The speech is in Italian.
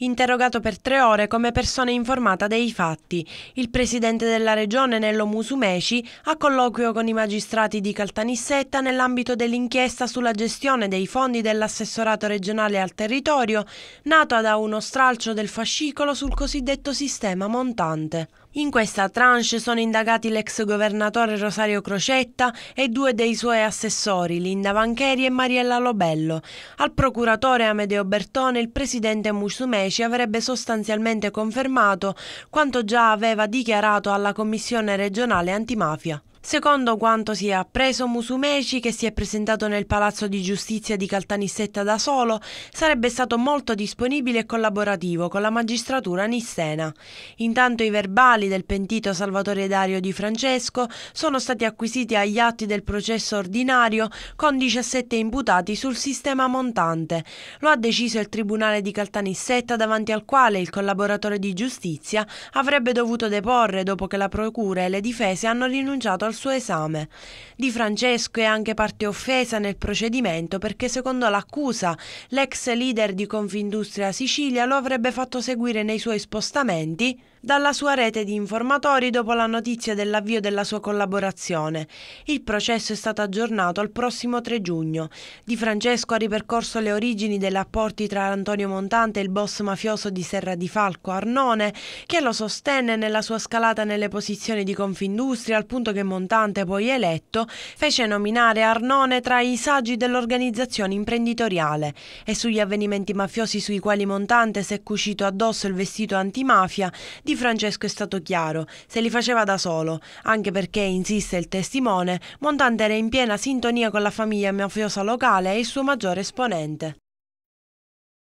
Interrogato per tre ore come persona informata dei fatti, il presidente della regione Nello Musumeci ha colloquio con i magistrati di Caltanissetta nell'ambito dell'inchiesta sulla gestione dei fondi dell'assessorato regionale al territorio, nata da uno stralcio del fascicolo sul cosiddetto sistema montante. In questa tranche sono indagati l'ex governatore Rosario Crocetta e due dei suoi assessori, Linda Vancheri e Mariella Lobello. Al procuratore Amedeo Bertone il presidente Musumeci 2010 avrebbe sostanzialmente confermato quanto già aveva dichiarato alla Commissione regionale antimafia. Secondo quanto si è appreso, Musumeci, che si è presentato nel Palazzo di Giustizia di Caltanissetta da solo, sarebbe stato molto disponibile e collaborativo con la magistratura nissena. Intanto i verbali del pentito Salvatore Dario Di Francesco sono stati acquisiti agli atti del processo ordinario con 17 imputati sul sistema montante. Lo ha deciso il Tribunale di Caltanissetta davanti al quale il collaboratore di giustizia avrebbe dovuto deporre dopo che la Procura e le difese hanno rinunciato al suo esame. Di Francesco è anche parte offesa nel procedimento perché secondo l'accusa l'ex leader di Confindustria Sicilia lo avrebbe fatto seguire nei suoi spostamenti dalla sua rete di informatori dopo la notizia dell'avvio della sua collaborazione. Il processo è stato aggiornato al prossimo 3 giugno. Di Francesco ha ripercorso le origini dei rapporti tra Antonio Montante e il boss mafioso di Serra di Falco, Arnone, che lo sostenne nella sua scalata nelle posizioni di Confindustria al punto che Montante, poi eletto, fece nominare Arnone tra i saggi dell'organizzazione imprenditoriale e sugli avvenimenti mafiosi sui quali Montante si è cucito addosso il vestito antimafia di Francesco è stato chiaro, se li faceva da solo, anche perché, insiste il testimone, Montante era in piena sintonia con la famiglia mafiosa locale e il suo maggiore esponente.